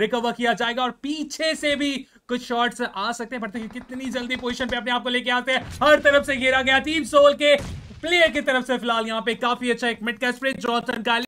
recover किया जाएगा और पीछे से भी कुछ शॉट्स आ सकते हैं पर कितनी जल्दी पोजीशन पे अपने आप को लेके आते हैं हर तरफ से घेरा गया टीम सोल के प्लेयर की तरफ से फिलहाल यहाँ पे काफी अच्छा एक मिड कैस्ट्रेट जॉनसन का